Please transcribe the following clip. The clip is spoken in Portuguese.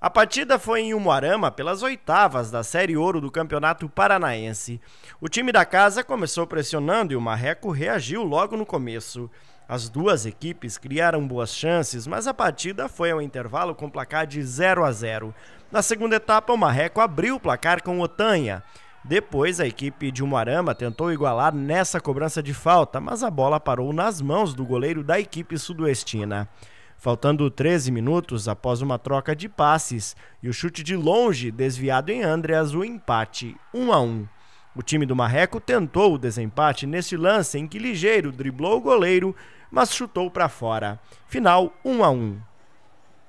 A partida foi em Umuarama pelas oitavas da Série Ouro do Campeonato Paranaense. O time da casa começou pressionando e o Marreco reagiu logo no começo. As duas equipes criaram boas chances, mas a partida foi ao intervalo com placar de 0 a 0. Na segunda etapa, o Marreco abriu o placar com Otanha. Depois, a equipe de Umuarama tentou igualar nessa cobrança de falta, mas a bola parou nas mãos do goleiro da equipe sudoestina. Faltando 13 minutos após uma troca de passes e o chute de longe desviado em Andreas, o empate 1 a 1. O time do Marreco tentou o desempate nesse lance em que Ligeiro driblou o goleiro, mas chutou para fora. Final 1 a 1.